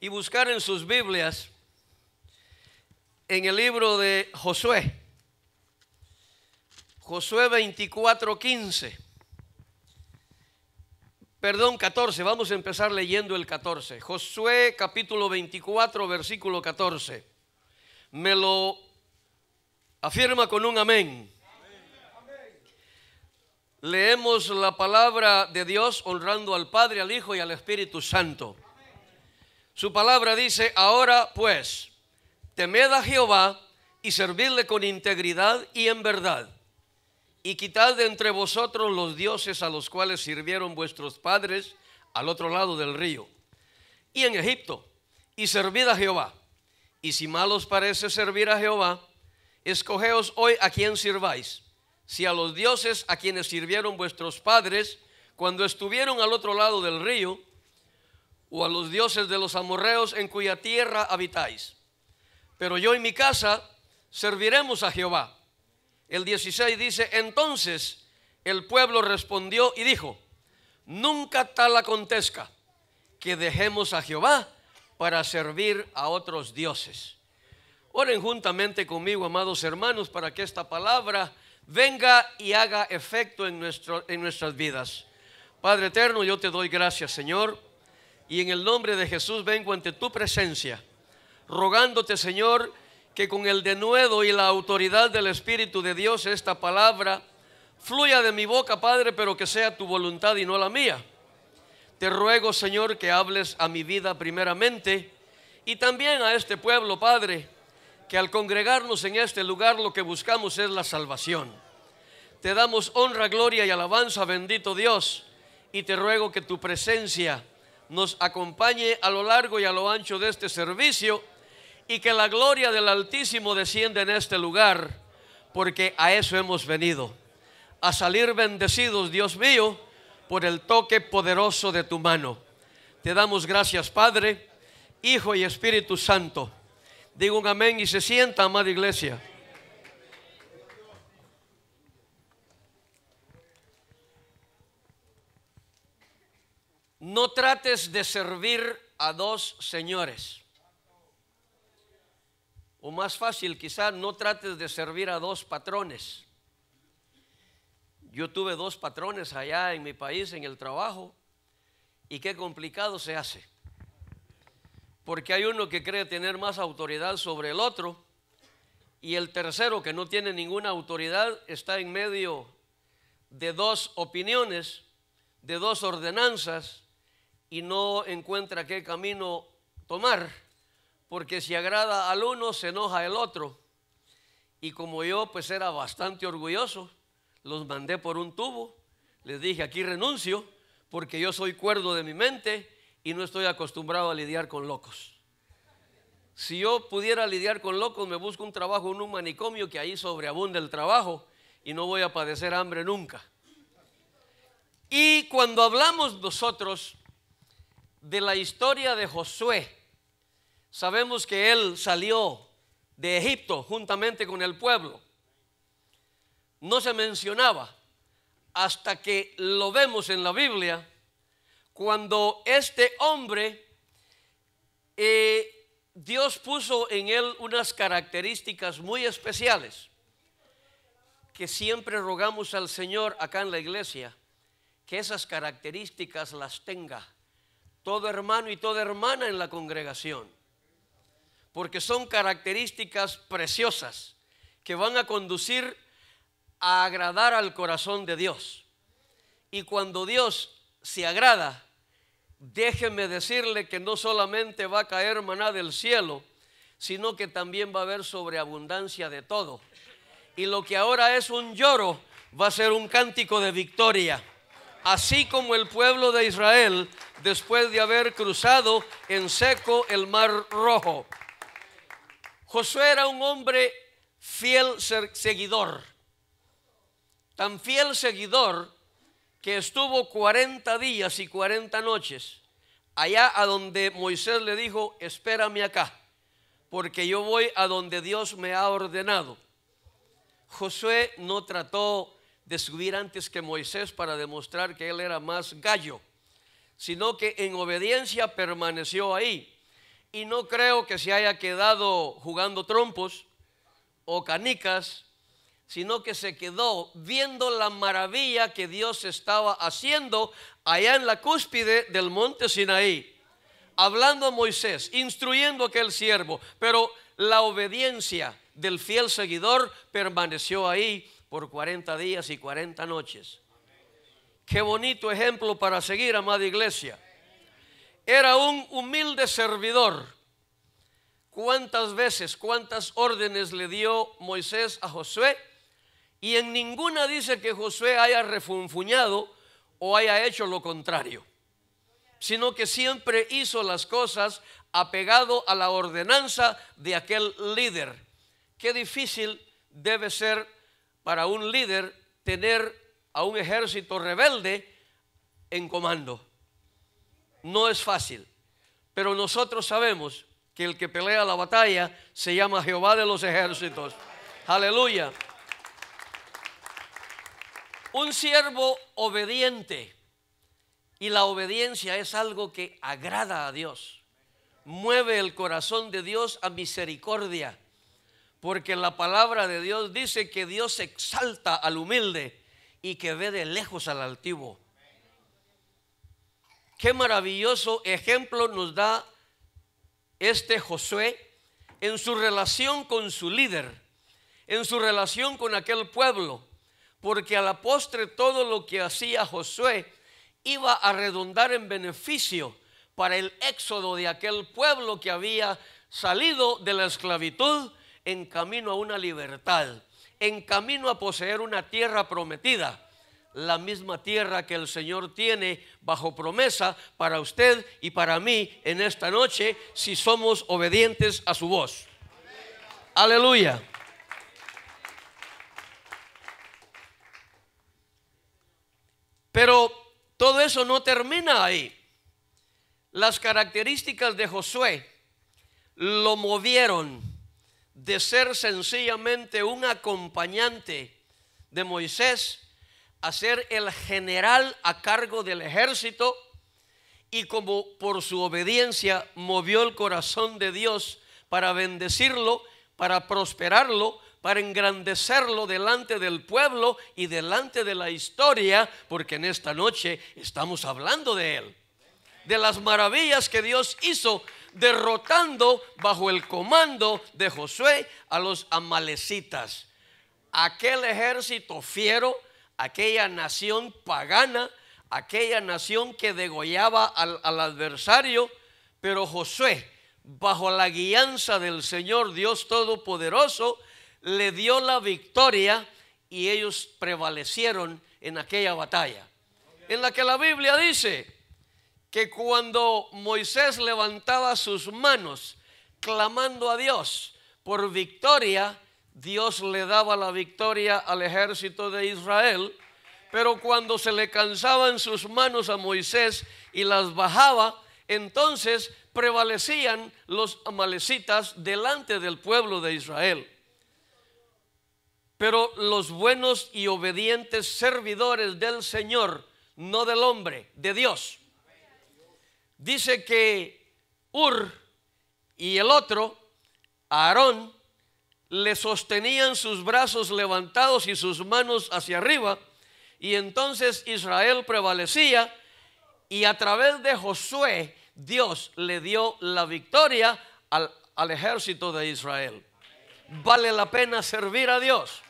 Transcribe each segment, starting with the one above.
y buscar en sus Biblias en el libro de Josué. Josué 24, 15. Perdón, 14. Vamos a empezar leyendo el 14. Josué capítulo 24, versículo 14. Me lo afirma con un amén. Leemos la palabra de Dios honrando al Padre, al Hijo y al Espíritu Santo. Su palabra dice, ahora pues, temed a Jehová y servidle con integridad y en verdad. Y quitad de entre vosotros los dioses a los cuales sirvieron vuestros padres al otro lado del río y en Egipto. Y servid a Jehová. Y si mal os parece servir a Jehová, escogeos hoy a quien sirváis. Si a los dioses a quienes sirvieron vuestros padres cuando estuvieron al otro lado del río, o a los dioses de los amorreos en cuya tierra habitáis. Pero yo y mi casa serviremos a Jehová. El 16 dice, entonces el pueblo respondió y dijo, nunca tal acontezca que dejemos a Jehová para servir a otros dioses. Oren juntamente conmigo, amados hermanos, para que esta palabra venga y haga efecto en, nuestro, en nuestras vidas. Padre eterno, yo te doy gracias, Señor y en el nombre de Jesús vengo ante tu presencia, rogándote, Señor, que con el denuedo y la autoridad del Espíritu de Dios esta palabra fluya de mi boca, Padre, pero que sea tu voluntad y no la mía. Te ruego, Señor, que hables a mi vida primeramente y también a este pueblo, Padre, que al congregarnos en este lugar lo que buscamos es la salvación. Te damos honra, gloria y alabanza, bendito Dios, y te ruego que tu presencia nos acompañe a lo largo y a lo ancho de este servicio y que la gloria del Altísimo descienda en este lugar, porque a eso hemos venido, a salir bendecidos, Dios mío, por el toque poderoso de tu mano. Te damos gracias, Padre, Hijo y Espíritu Santo. Digo un amén y se sienta, amada iglesia. No trates de servir a dos señores. O más fácil, quizá no trates de servir a dos patrones. Yo tuve dos patrones allá en mi país, en el trabajo, y qué complicado se hace. Porque hay uno que cree tener más autoridad sobre el otro, y el tercero que no tiene ninguna autoridad está en medio de dos opiniones, de dos ordenanzas, y no encuentra qué camino tomar, porque si agrada al uno, se enoja el otro. Y como yo pues era bastante orgulloso, los mandé por un tubo, les dije, aquí renuncio, porque yo soy cuerdo de mi mente y no estoy acostumbrado a lidiar con locos. Si yo pudiera lidiar con locos, me busco un trabajo en un manicomio que ahí sobreabunda el trabajo y no voy a padecer hambre nunca. Y cuando hablamos nosotros de la historia de Josué, sabemos que él salió de Egipto juntamente con el pueblo. No se mencionaba hasta que lo vemos en la Biblia, cuando este hombre, eh, Dios puso en él unas características muy especiales que siempre rogamos al Señor acá en la iglesia, que esas características las tenga todo hermano y toda hermana en la congregación. Porque son características preciosas que van a conducir a agradar al corazón de Dios. Y cuando Dios se agrada, déjeme decirle que no solamente va a caer maná del cielo, sino que también va a haber sobreabundancia de todo. Y lo que ahora es un lloro va a ser un cántico de victoria. Así como el pueblo de Israel después de haber cruzado en seco el mar rojo. Josué era un hombre fiel seguidor, tan fiel seguidor que estuvo 40 días y 40 noches allá a donde Moisés le dijo, espérame acá, porque yo voy a donde Dios me ha ordenado. Josué no trató de subir antes que Moisés para demostrar que él era más gallo sino que en obediencia permaneció ahí. Y no creo que se haya quedado jugando trompos o canicas, sino que se quedó viendo la maravilla que Dios estaba haciendo allá en la cúspide del monte Sinaí, hablando a Moisés, instruyendo a aquel siervo, pero la obediencia del fiel seguidor permaneció ahí por 40 días y 40 noches. Qué bonito ejemplo para seguir, amada iglesia. Era un humilde servidor. ¿Cuántas veces, cuántas órdenes le dio Moisés a Josué? Y en ninguna dice que Josué haya refunfuñado o haya hecho lo contrario, sino que siempre hizo las cosas apegado a la ordenanza de aquel líder. Qué difícil debe ser para un líder tener a un ejército rebelde en comando. No es fácil. Pero nosotros sabemos que el que pelea la batalla se llama Jehová de los ejércitos. Aleluya. Un siervo obediente. Y la obediencia es algo que agrada a Dios. Mueve el corazón de Dios a misericordia. Porque la palabra de Dios dice que Dios exalta al humilde y que ve de lejos al altivo. Qué maravilloso ejemplo nos da este Josué en su relación con su líder, en su relación con aquel pueblo, porque a la postre todo lo que hacía Josué iba a redundar en beneficio para el éxodo de aquel pueblo que había salido de la esclavitud en camino a una libertad en camino a poseer una tierra prometida, la misma tierra que el Señor tiene bajo promesa para usted y para mí en esta noche si somos obedientes a su voz. Aleluya. Pero todo eso no termina ahí. Las características de Josué lo movieron de ser sencillamente un acompañante de Moisés a ser el general a cargo del ejército y como por su obediencia movió el corazón de Dios para bendecirlo, para prosperarlo, para engrandecerlo delante del pueblo y delante de la historia, porque en esta noche estamos hablando de él de las maravillas que Dios hizo derrotando bajo el comando de Josué a los amalecitas. Aquel ejército fiero, aquella nación pagana, aquella nación que degollaba al, adversario, pero Josué, bajo la guianza del Señor Dios Todopoderoso, le dio la victoria y ellos prevalecieron en aquella batalla. En la que la Biblia dice, que cuando Moisés levantaba sus manos clamando a Dios por victoria, Dios le daba la victoria al ejército de Israel, pero cuando se le cansaban sus manos a Moisés y las bajaba, entonces prevalecían los amalecitas delante del pueblo de Israel. Pero los buenos y obedientes servidores del Señor, no del hombre, de Dios, dice que Ur y el otro, Aarón, le sostenían sus brazos levantados y sus manos hacia arriba, y entonces Israel prevalecía, y a través de Josué Dios le dio la victoria al, ejército de Israel. Vale la pena servir a Dios.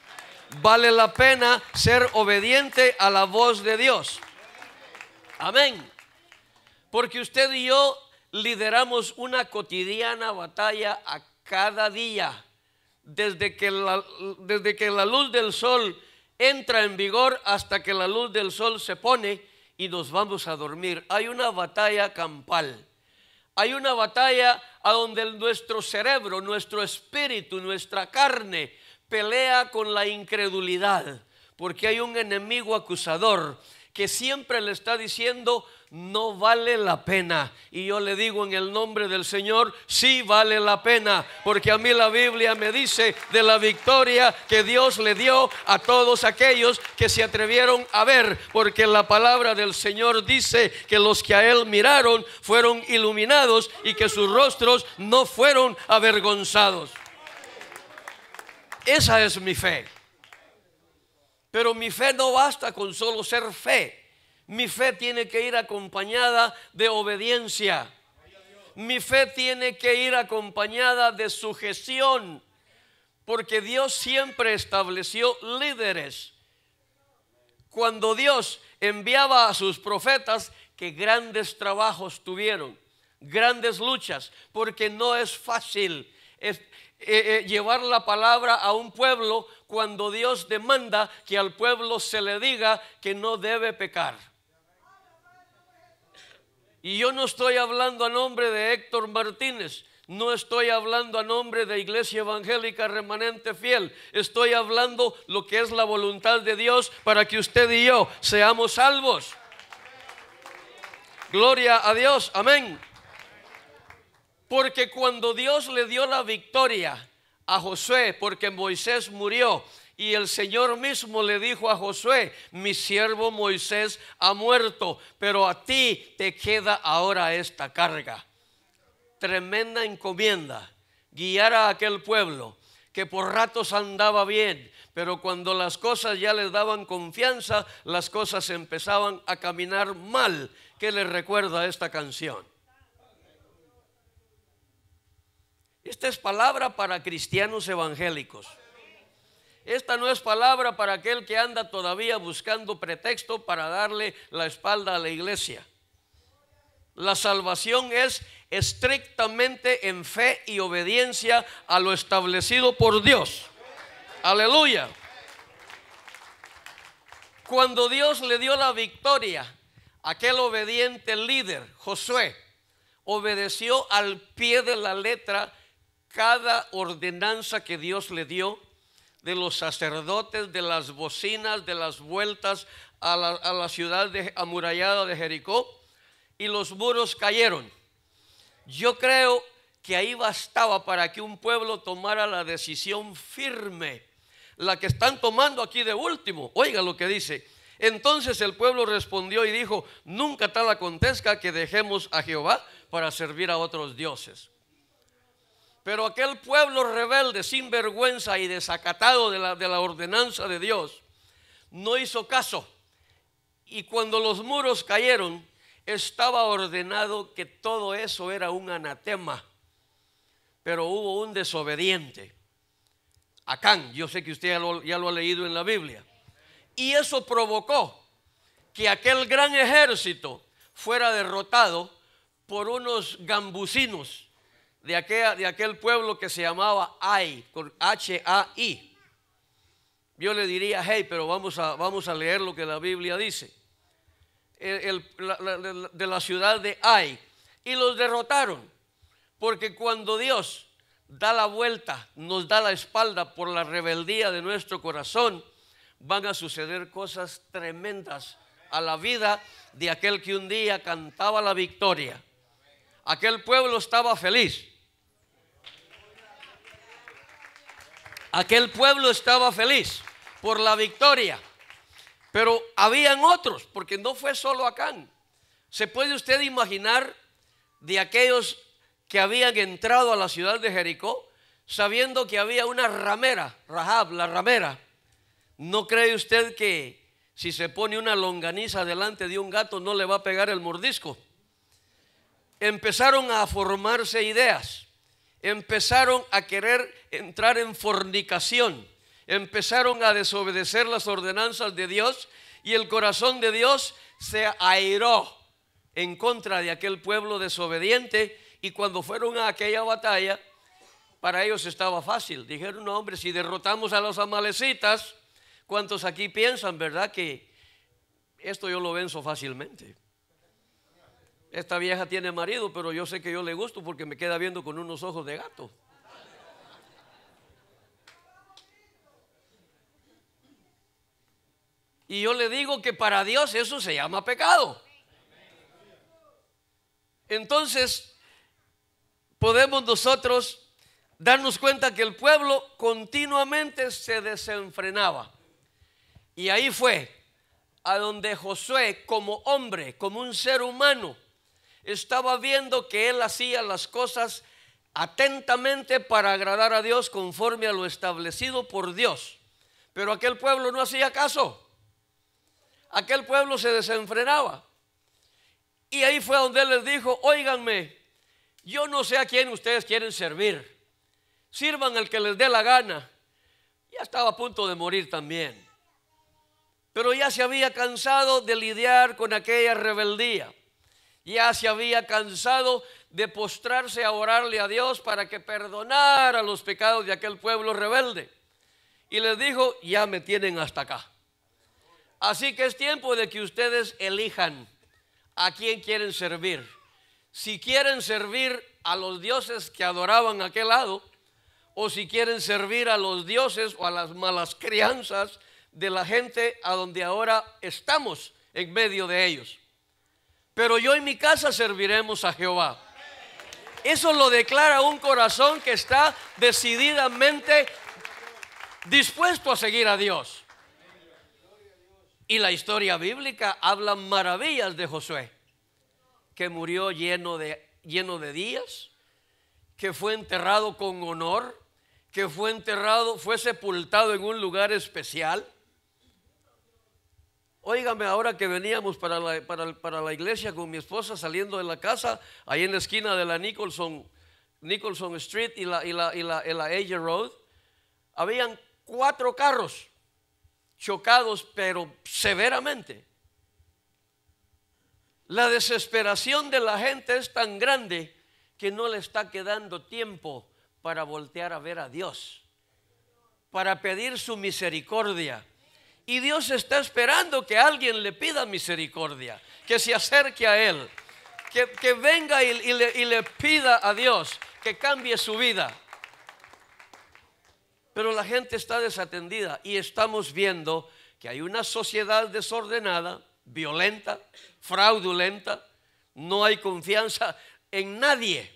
Vale la pena ser obediente a la voz de Dios. Amén. Porque usted y yo lideramos una cotidiana batalla a cada día. Desde que, la, desde que la luz del sol entra en vigor hasta que la luz del sol se pone y nos vamos a dormir. Hay una batalla campal. Hay una batalla a donde nuestro cerebro, nuestro espíritu, nuestra carne pelea con la incredulidad. Porque hay un enemigo acusador que siempre le está diciendo no vale la pena. Y yo le digo en el nombre del Señor, sí vale la pena, porque a mí la Biblia me dice de la victoria que Dios le dio a todos aquellos que se atrevieron a ver, porque la palabra del Señor dice que los que a Él miraron fueron iluminados y que sus rostros no fueron avergonzados. Esa es mi fe. Pero mi fe no basta con solo ser fe. Mi fe tiene que ir acompañada de obediencia. Mi fe tiene que ir acompañada de sujeción. Porque Dios siempre estableció líderes. Cuando Dios enviaba a sus profetas, que grandes trabajos tuvieron, grandes luchas, porque no es fácil eh, eh, llevar la palabra a un pueblo cuando Dios demanda que al pueblo se le diga que no debe pecar. Y yo no estoy hablando a nombre de Héctor Martínez, no estoy hablando a nombre de Iglesia Evangélica Remanente Fiel, estoy hablando lo que es la voluntad de Dios para que usted y yo seamos salvos. Gloria a Dios, amén. Porque cuando Dios le dio la victoria a Josué, porque Moisés murió, y el Señor mismo le dijo a Josué, mi siervo Moisés ha muerto, pero a ti te queda ahora esta carga. Tremenda encomienda, guiar a aquel pueblo que por ratos andaba bien, pero cuando las cosas ya les daban confianza, las cosas empezaban a caminar mal, ¿Qué le recuerda esta canción. Esta es palabra para cristianos evangélicos. Esta no es palabra para aquel que anda todavía buscando pretexto para darle la espalda a la iglesia. La salvación es estrictamente en fe y obediencia a lo establecido por Dios. Aleluya. Cuando Dios le dio la victoria, aquel obediente líder, Josué, obedeció al pie de la letra cada ordenanza que Dios le dio de los sacerdotes, de las bocinas, de las vueltas a la, ciudad de, amurallada de Jericó, y los muros cayeron. Yo creo que ahí bastaba para que un pueblo tomara la decisión firme, la que están tomando aquí de último. Oiga lo que dice. Entonces el pueblo respondió y dijo, nunca tal acontezca que dejemos a Jehová para servir a otros dioses. Pero aquel pueblo rebelde, sin vergüenza y desacatado de la, ordenanza de Dios, no hizo caso. Y cuando los muros cayeron, estaba ordenado que todo eso era un anatema. Pero hubo un desobediente. Acán, yo sé que usted ya lo, ya lo ha leído en la Biblia. Y eso provocó que aquel gran ejército fuera derrotado por unos gambusinos de, aquel, de aquel pueblo que se llamaba Ai, con H-A-I. Yo le diría, hey, pero vamos a, vamos a leer lo que la Biblia dice. El, de la ciudad de Ai. Y los derrotaron. Porque cuando Dios da la vuelta, nos da la espalda por la rebeldía de nuestro corazón, van a suceder cosas tremendas a la vida de aquel que un día cantaba la victoria. Aquel pueblo estaba feliz. Aquel pueblo estaba feliz por la victoria. Pero habían otros, porque no fue solo Acán. ¿Se puede usted imaginar de aquellos que habían entrado a la ciudad de Jericó sabiendo que había una ramera, Rahab, la ramera? ¿No cree usted que si se pone una longaniza delante de un gato no le va a pegar el mordisco? Empezaron a formarse ideas, empezaron a querer entrar en fornicación. Empezaron a desobedecer las ordenanzas de Dios y el corazón de Dios se airó en contra de aquel pueblo desobediente y cuando fueron a aquella batalla, para ellos estaba fácil. Dijeron, no hombre, si derrotamos a los amalecitas, ¿cuántos aquí piensan, verdad? Que esto yo lo venzo fácilmente. Esta vieja tiene marido, pero yo sé que yo le gusto porque me queda viendo con unos ojos de gato. Y yo le digo que para Dios eso se llama pecado. Entonces, podemos nosotros darnos cuenta que el pueblo continuamente se desenfrenaba. Y ahí fue a donde Josué, como hombre, como un ser humano, estaba viendo que él hacía las cosas atentamente para agradar a Dios conforme a lo establecido por Dios. Pero aquel pueblo no hacía caso aquel pueblo se desenfrenaba. Y ahí fue donde él les dijo, oíganme, yo no sé a quién ustedes quieren servir, sirvan al que les dé la gana. Ya estaba a punto de morir también, pero ya se había cansado de lidiar con aquella rebeldía, ya se había cansado de postrarse a orarle a Dios para que perdonara los pecados de aquel pueblo rebelde. Y les dijo, ya me tienen hasta acá. Así que es tiempo de que ustedes elijan a quién quieren servir. Si quieren servir a los dioses que adoraban aquel lado, o si quieren servir a los dioses o a las malas crianzas de la gente a donde ahora estamos en medio de ellos. Pero yo en mi casa serviremos a Jehová. Eso lo declara un corazón que está decididamente dispuesto a seguir a Dios. Y la historia bíblica habla maravillas de Josué, que murió lleno de, lleno de días, que fue enterrado con honor, que fue enterrado, fue sepultado en un lugar especial. Óigame, ahora que veníamos para la, para, la, iglesia con mi esposa saliendo de la casa, ahí en la esquina de la Nicholson, Nicholson Street y la, y la, y Road, habían cuatro carros chocados, pero severamente. La desesperación de la gente es tan grande que no le está quedando tiempo para voltear a ver a Dios, para pedir su misericordia. Y Dios está esperando que alguien le pida misericordia, que se acerque a Él, que, venga y, le, y le pida a Dios que cambie su vida. Pero la gente está desatendida y estamos viendo que hay una sociedad desordenada, violenta, fraudulenta, no hay confianza en nadie.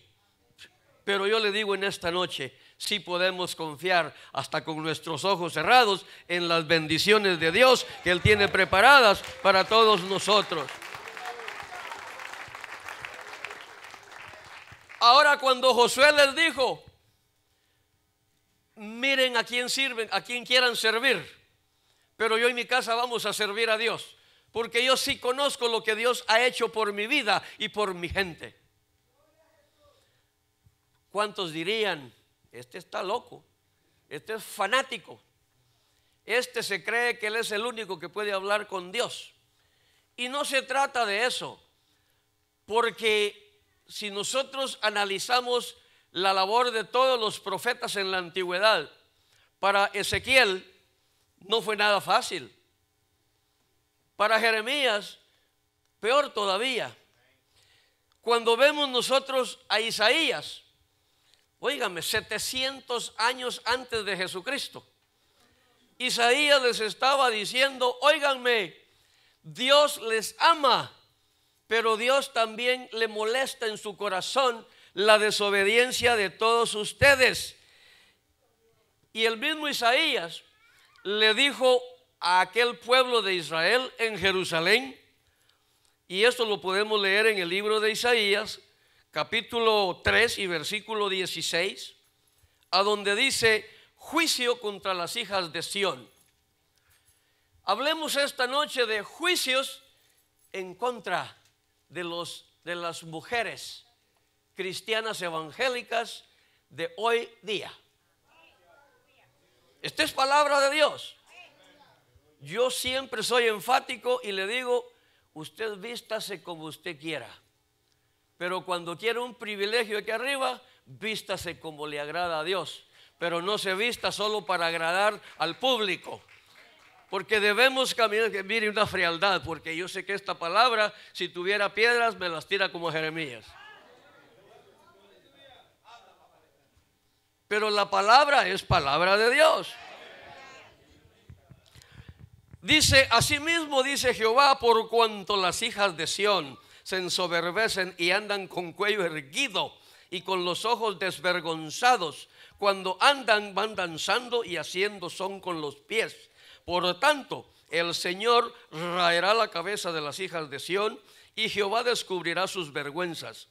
Pero yo le digo en esta noche, si sí podemos confiar hasta con nuestros ojos cerrados en las bendiciones de Dios que Él tiene preparadas para todos nosotros. Ahora cuando Josué les dijo, miren a quién sirven, a quién quieran servir. Pero yo en mi casa vamos a servir a Dios. Porque yo sí conozco lo que Dios ha hecho por mi vida y por mi gente. ¿Cuántos dirían, este está loco, este es fanático, este se cree que él es el único que puede hablar con Dios? Y no se trata de eso, porque si nosotros analizamos la labor de todos los profetas en la antigüedad. Para Ezequiel no fue nada fácil. Para Jeremías, peor todavía. Cuando vemos nosotros a Isaías, oígame, 700 años antes de Jesucristo, Isaías les estaba diciendo, oíganme Dios les ama, pero Dios también le molesta en su corazón la desobediencia de todos ustedes. Y el mismo Isaías le dijo a aquel pueblo de Israel en Jerusalén, y esto lo podemos leer en el libro de Isaías, capítulo 3 y versículo 16, a donde dice, juicio contra las hijas de Sión. Hablemos esta noche de juicios en contra de, los, de las mujeres cristianas evangélicas de hoy día. Esta es palabra de Dios. Yo siempre soy enfático y le digo, usted vístase como usted quiera. Pero cuando quiere un privilegio aquí arriba, vístase como le agrada a Dios. Pero no se vista solo para agradar al público. Porque debemos caminar, que mire una frialdad, porque yo sé que esta palabra, si tuviera piedras, me las tira como Jeremías. Pero la palabra es palabra de Dios. Dice, asimismo dice Jehová, por cuanto las hijas de Sión se ensoberbecen y andan con cuello erguido y con los ojos desvergonzados, cuando andan van danzando y haciendo son con los pies. Por lo tanto, el Señor raerá la cabeza de las hijas de Sión y Jehová descubrirá sus vergüenzas.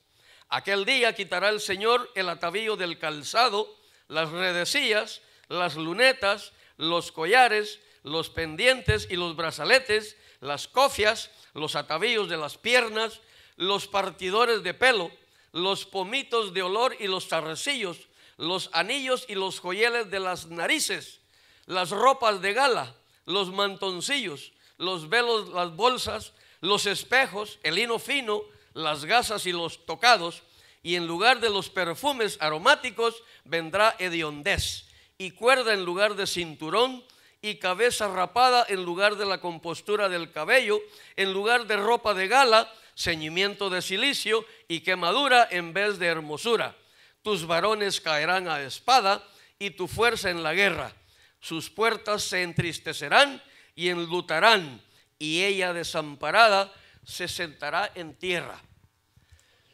Aquel día quitará el Señor el atavío del calzado las redecillas, las lunetas, los collares, los pendientes y los brazaletes, las cofias, los atavíos de las piernas, los partidores de pelo, los pomitos de olor y los tarrecillos, los anillos y los joyeles de las narices, las ropas de gala, los mantoncillos, los velos, las bolsas, los espejos, el lino fino, las gasas y los tocados, y en lugar de los perfumes aromáticos vendrá hediondez, y cuerda en lugar de cinturón, y cabeza rapada en lugar de la compostura del cabello, en lugar de ropa de gala, ceñimiento de silicio y quemadura en vez de hermosura. Tus varones caerán a espada y tu fuerza en la guerra. Sus puertas se entristecerán y enlutarán, y ella desamparada se sentará en tierra.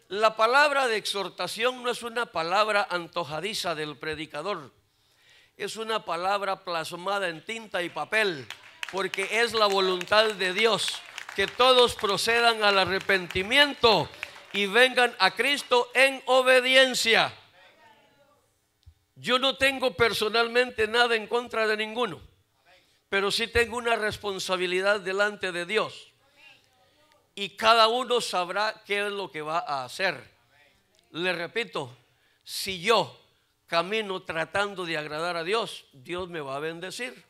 La palabra de exhortación no es una palabra antojadiza del predicador, es una palabra plasmada en tinta y papel, porque es la voluntad de Dios que todos procedan al arrepentimiento y vengan a Cristo en obediencia. Yo no tengo personalmente nada en contra de ninguno, pero sí tengo una responsabilidad delante de Dios y cada uno sabrá qué es lo que va a hacer. Le repito, si yo camino tratando de agradar a Dios, Dios me va a bendecir.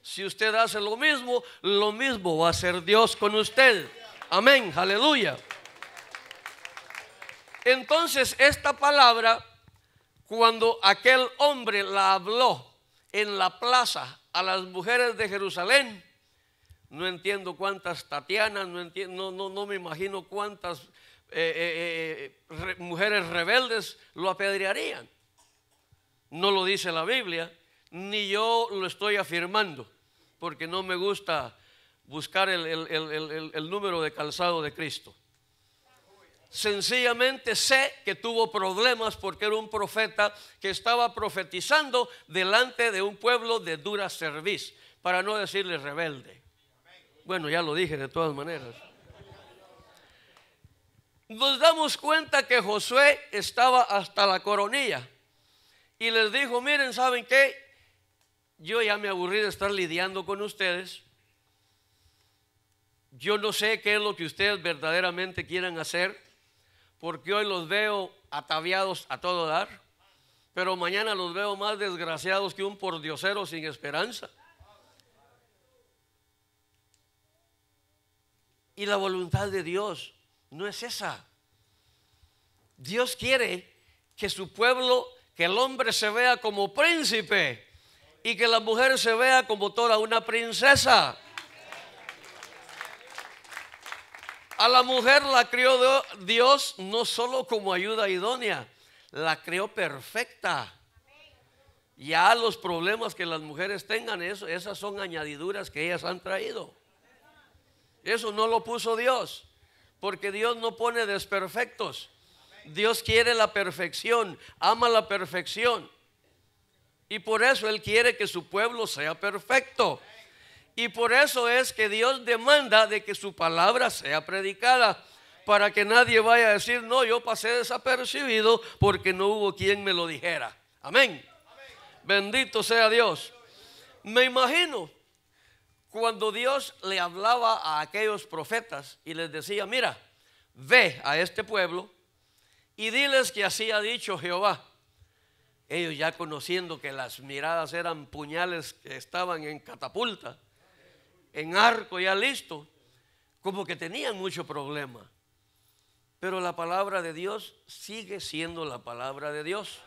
Si usted hace lo mismo, lo mismo va a hacer Dios con usted. Amén, aleluya. Entonces esta palabra, cuando aquel hombre la habló en la plaza a las mujeres de Jerusalén, no entiendo cuántas Tatianas, no, no, no, me imagino cuántas eh, eh, eh, mujeres rebeldes lo apedrearían. No lo dice la Biblia, ni yo lo estoy afirmando, porque no me gusta buscar el, número de calzado de Cristo. Sencillamente sé que tuvo problemas porque era un profeta que estaba profetizando delante de un pueblo de dura serviz, para no decirle rebelde. Bueno, ya lo dije de todas maneras. Nos damos cuenta que Josué estaba hasta la coronilla y les dijo, miren, ¿saben qué? Yo ya me aburrí de estar lidiando con ustedes. Yo no sé qué es lo que ustedes verdaderamente quieran hacer, porque hoy los veo ataviados a todo dar, pero mañana los veo más desgraciados que un pordiosero sin esperanza. Y la voluntad de Dios no es esa. Dios quiere que su pueblo, que el hombre se vea como príncipe y que la mujer se vea como toda una princesa. A la mujer la crió Dios no solo como ayuda idónea, la creó perfecta. Ya los problemas que las mujeres tengan, eso, esas son añadiduras que ellas han traído. Eso no lo puso Dios, porque Dios no pone desperfectos. Dios quiere la perfección, ama la perfección. Y por eso Él quiere que su pueblo sea perfecto. Y por eso es que Dios demanda de que su palabra sea predicada, para que nadie vaya a decir, no, yo pasé desapercibido porque no hubo quien me lo dijera. Amén. Bendito sea Dios. Me imagino cuando Dios le hablaba a aquellos profetas y les decía, mira, ve a este pueblo y diles que así ha dicho Jehová. Ellos ya conociendo que las miradas eran puñales que estaban en catapulta, en arco ya listo, como que tenían mucho problema. Pero la palabra de Dios sigue siendo la palabra de Dios.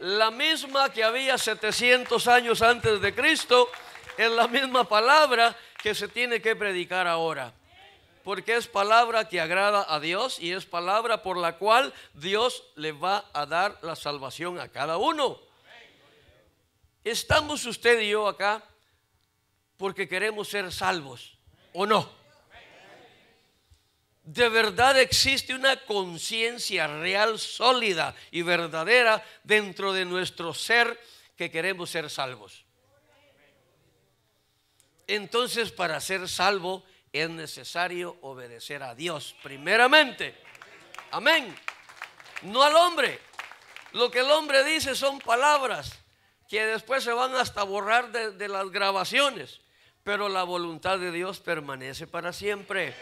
La misma que había 700 años antes de Cristo es la misma palabra que se tiene que predicar ahora. Porque es palabra que agrada a Dios y es palabra por la cual Dios le va a dar la salvación a cada uno. Estamos usted y yo acá porque queremos ser salvos, ¿o no? De verdad existe una conciencia real, sólida y verdadera dentro de nuestro ser que queremos ser salvos. Entonces para ser salvo es necesario obedecer a Dios primeramente. Amén. No al hombre. Lo que el hombre dice son palabras que después se van hasta borrar de, las grabaciones. Pero la voluntad de Dios permanece para siempre.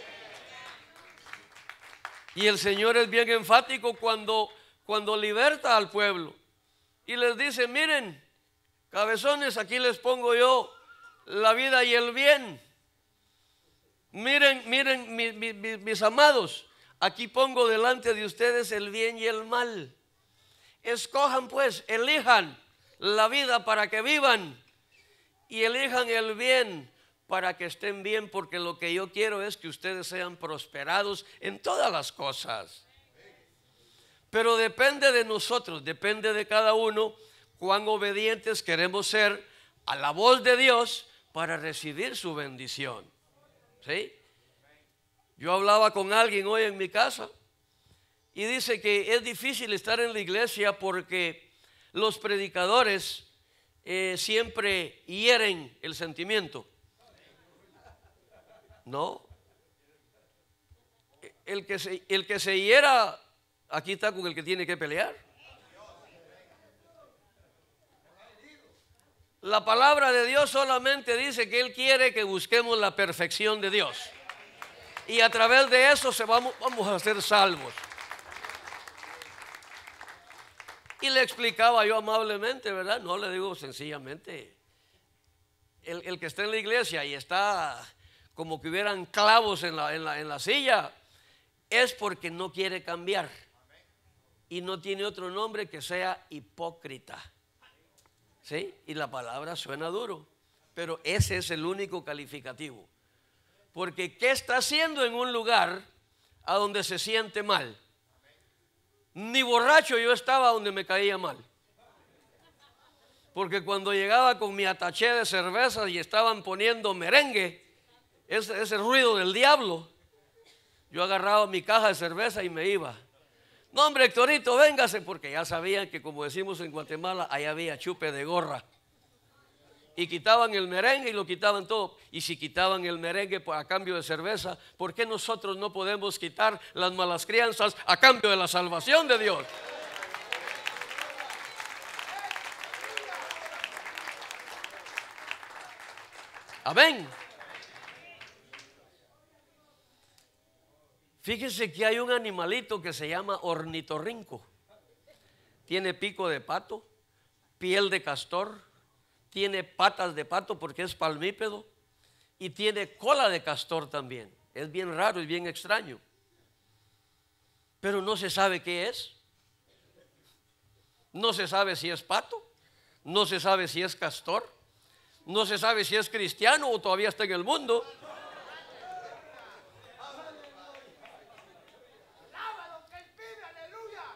Y el Señor es bien enfático cuando, cuando liberta al pueblo. Y les dice, miren, cabezones, aquí les pongo yo la vida y el bien. Miren, miren, mis amados, aquí pongo delante de ustedes el bien y el mal. Escojan pues, elijan la vida para que vivan y elijan el bien para que estén bien, porque lo que yo quiero es que ustedes sean prosperados en todas las cosas. Pero depende de nosotros, depende de cada uno cuán obedientes queremos ser a la voz de Dios, para recibir su bendición. ¿Sí? Yo hablaba con alguien hoy en mi casa y dice que es difícil estar en la iglesia porque los predicadores eh, siempre hieren el sentimiento. No. El que, se, el que se hiera, aquí está con el que tiene que pelear. La palabra de Dios solamente dice que Él quiere que busquemos la perfección de Dios. Y a través de eso se vamos, vamos a ser salvos. Y le explicaba yo amablemente, ¿verdad? No le digo sencillamente. El, que está en la iglesia y está como que hubieran clavos en en, la, en la, silla, es porque no quiere cambiar. Y no tiene otro nombre que sea hipócrita. Y la palabra suena duro, pero ese es el único calificativo. Porque ¿qué está haciendo en un lugar a donde se siente mal? Ni borracho yo estaba donde me caía mal. Porque cuando llegaba con mi ataché de cervezas y estaban poniendo merengue, ese, ese ruido del diablo, yo agarraba mi caja de cerveza y me iba. No, hombre, Hectorito véngase, porque ya sabían que, como decimos en Guatemala, ahí había chupe de gorra. Y quitaban el merengue y lo quitaban todo. Y si quitaban el merengue pues, a cambio de cerveza, ¿por qué nosotros no podemos quitar las malas crianzas a cambio de la salvación de Dios? Amén. Fíjense que hay un animalito que se llama ornitorrinco. Tiene pico de pato, piel de castor, tiene patas de pato porque es palmípedo y tiene cola de castor también. Es bien raro y bien extraño. Pero no se sabe qué es. No se sabe si es pato, no se sabe si es castor, no se sabe si es cristiano o todavía está en el mundo.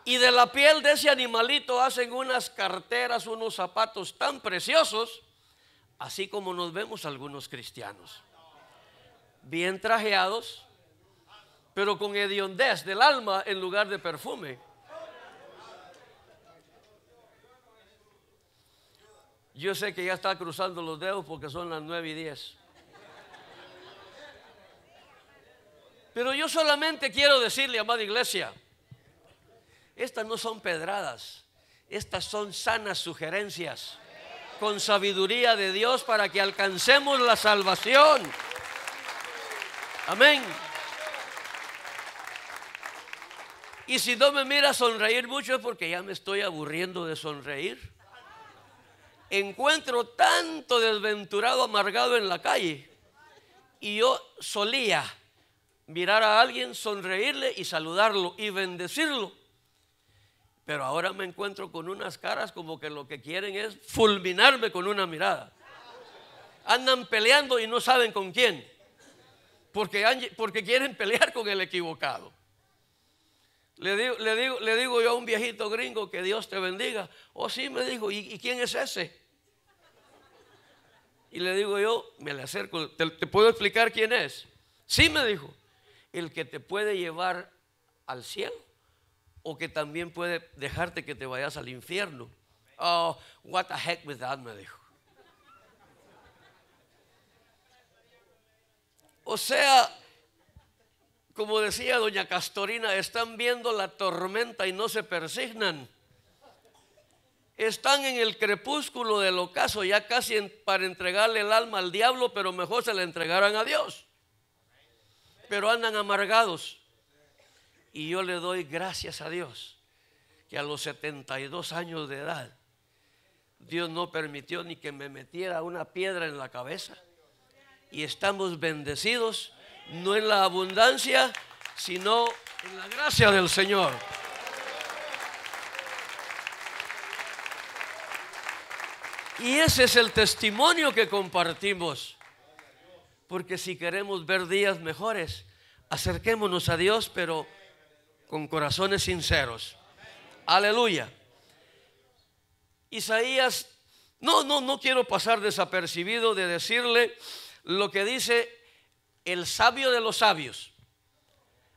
Y de la piel de ese animalito hacen unas carteras, unos zapatos tan preciosos, así como nos vemos algunos cristianos. Bien trajeados, pero con hediondez del alma en lugar de perfume. Yo sé que ya está cruzando los dedos porque son las nueve y diez. Pero yo solamente quiero decirle, amada iglesia, estas no son pedradas, estas son sanas sugerencias con sabiduría de Dios para que alcancemos la salvación. Amén. Y si no me mira sonreír mucho es porque ya me estoy aburriendo de sonreír. Encuentro tanto desventurado amargado en la calle. Y yo solía mirar a alguien, sonreírle y saludarlo y bendecirlo. Pero ahora me encuentro con unas caras como que lo que quieren es fulminarme con una mirada. Andan peleando y no saben con quién. Porque, quieren pelear con el equivocado. Le digo, yo a un viejito gringo que Dios te bendiga. Oh, sí, me dijo, ¿y, quién es ese? Y le digo yo, me le acerco, ¿te, ¿te puedo explicar quién es? Sí, me dijo, el que te puede llevar al cielo o que también puede dejarte que te vayas al infierno. Oh, what the heck with that, me dijo. O sea, como decía doña Castorina, están viendo la tormenta y no se persignan. Están en el crepúsculo del ocaso, ya casi para entregarle el alma al diablo, pero mejor se la entregaran a Dios. Pero andan amargados. Y yo le doy gracias a Dios que a los 72 años de edad Dios no permitió ni que me metiera una piedra en la cabeza. Y estamos bendecidos, no en la abundancia, sino en la gracia del Señor. Y ese es el testimonio que compartimos. Porque si queremos ver días mejores, acerquémonos a Dios, pero con corazones sinceros. Aleluya. Isaías, no, no, no quiero pasar desapercibido de decirle lo que dice el sabio de los sabios.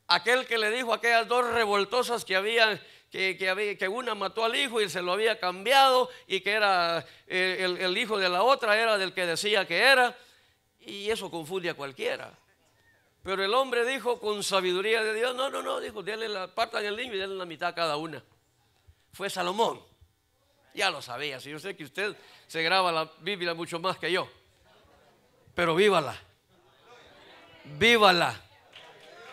Aquel que le dijo a aquellas dos revoltosas que que, había, que una mató al hijo y se lo había cambiado y que era eh, el, el hijo de la otra, era del que decía que era. Y eso confunde a cualquiera. Pero el hombre dijo con sabiduría de Dios, no, no, no, dijo, déle la parte del niño y déle la mitad a cada una. Fue Salomón. Ya lo sabía, si yo sé que usted se graba la Biblia mucho más que yo. Pero vívala. Vívala.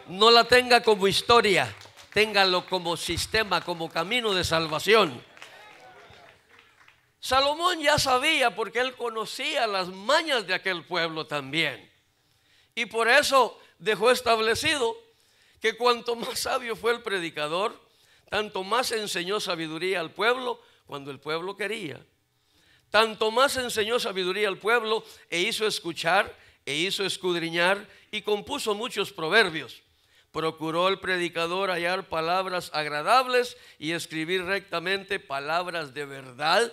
No la tenga como historia, téngalo como sistema, como camino de salvación. Salomón ya sabía porque él conocía las mañas de aquel pueblo también. Y por eso dejó establecido que cuanto más sabio fue el predicador, tanto más enseñó sabiduría al pueblo cuando el pueblo quería. Tanto más enseñó sabiduría al pueblo e hizo escuchar, e hizo escudriñar y compuso muchos proverbios. Procuró el predicador hallar palabras agradables y escribir rectamente palabras de verdad.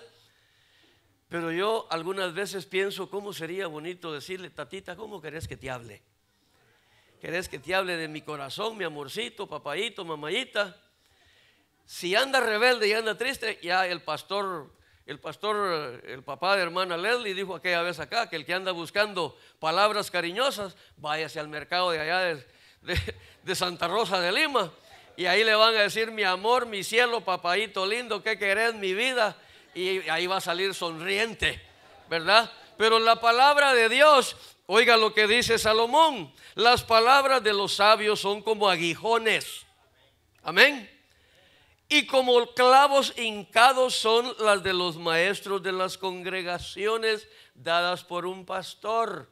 Pero yo algunas veces pienso, ¿cómo sería bonito decirle, tatita, ¿cómo querés que te hable? ¿Querés que te hable de mi corazón, mi amorcito, papayito, mamayita? Si anda rebelde y anda triste, ya el pastor, el pastor, el papá de hermana Leslie dijo aquella vez acá que el que anda buscando palabras cariñosas, váyase al mercado de allá de, Santa Rosa de Lima y ahí le van a decir mi amor, mi cielo, papayito lindo, ¿qué querés, mi vida? Y ahí va a salir sonriente, ¿verdad? Pero la palabra de Dios Oiga lo que dice Salomón. Las palabras de los sabios son como aguijones. Amén. Y como clavos hincados son las de los maestros de las congregaciones dadas por un pastor.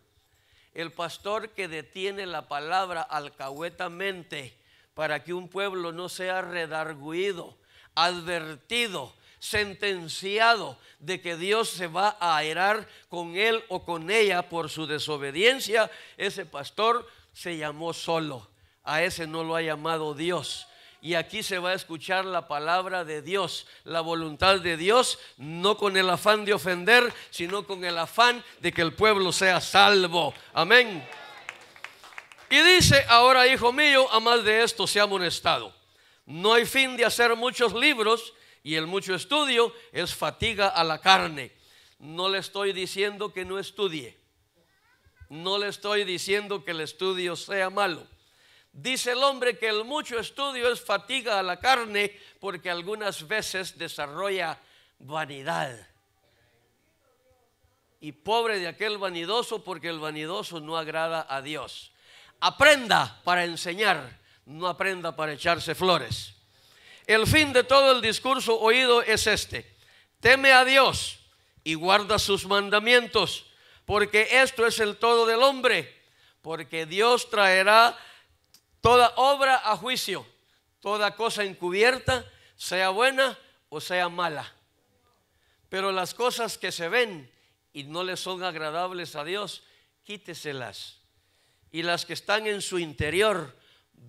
El pastor que detiene la palabra alcahuetamente para que un pueblo no sea redarguido, advertido, sentenciado de que Dios se va a airar con él o con ella por su desobediencia, ese pastor se llamó solo. A ese no lo ha llamado Dios. Y aquí se va a escuchar la palabra de Dios, la voluntad de Dios, no con el afán de ofender, sino con el afán de que el pueblo sea salvo. Amén. Y dice, ahora hijo mío, a más de esto se ha amonestado. No hay fin de hacer muchos libros y el mucho estudio es fatiga a la carne. No le estoy diciendo que no estudie. No le estoy diciendo que el estudio sea malo. Dice el hombre que el mucho estudio es fatiga a la carne porque algunas veces desarrolla vanidad. Y pobre de aquel vanidoso porque el vanidoso no agrada a Dios. Aprenda para enseñar, no aprenda para echarse flores. El fin de todo el discurso oído es este. Teme a Dios y guarda sus mandamientos, porque esto es el todo del hombre, porque Dios traerá toda obra a juicio, toda cosa encubierta, sea buena o sea mala. Pero las cosas que se ven y no le son agradables a Dios, quíteselas. Y las que están en su interior,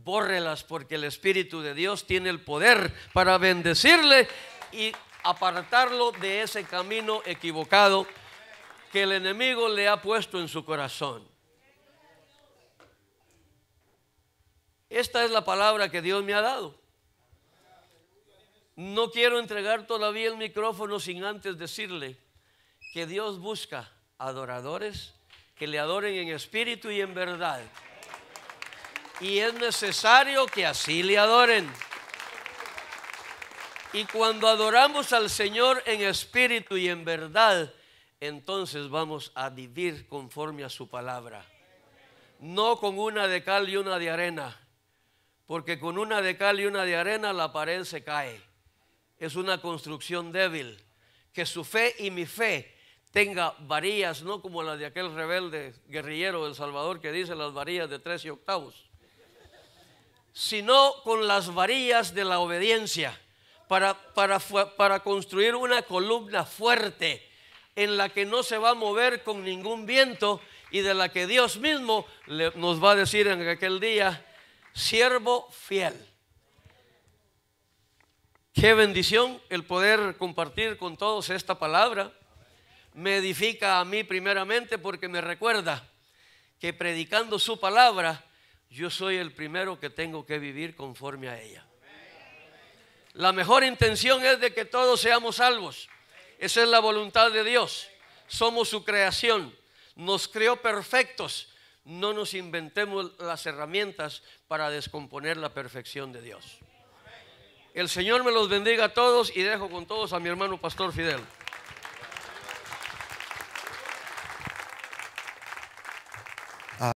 bórrelas porque el Espíritu de Dios tiene el poder para bendecirle y apartarlo de ese camino equivocado que el enemigo le ha puesto en su corazón. Esta es la palabra que Dios me ha dado. No quiero entregar todavía el micrófono sin antes decirle que Dios busca adoradores que le adoren en espíritu y en verdad y es necesario que así le adoren. Y cuando adoramos al Señor en espíritu y en verdad, entonces vamos a vivir conforme a su palabra. No con una de cal y una de arena, porque con una de cal y una de arena la pared se cae. Es una construcción débil. Que su fe y mi fe tenga varillas, no como la de aquel rebelde guerrillero del Salvador que dice las varillas de tres y octavos, sino con las varillas de la obediencia, para, construir una columna fuerte en la que no se va a mover con ningún viento y de la que Dios mismo nos va a decir en aquel día, siervo fiel. Qué bendición el poder compartir con todos esta palabra. Me edifica a mí primeramente porque me recuerda que predicando su palabra, yo soy el primero que tengo que vivir conforme a ella. La mejor intención es de que todos seamos salvos. Esa es la voluntad de Dios. Somos su creación. Nos creó perfectos. No nos inventemos las herramientas para descomponer la perfección de Dios. El Señor me los bendiga a todos y dejo con todos a mi hermano Pastor Fidel.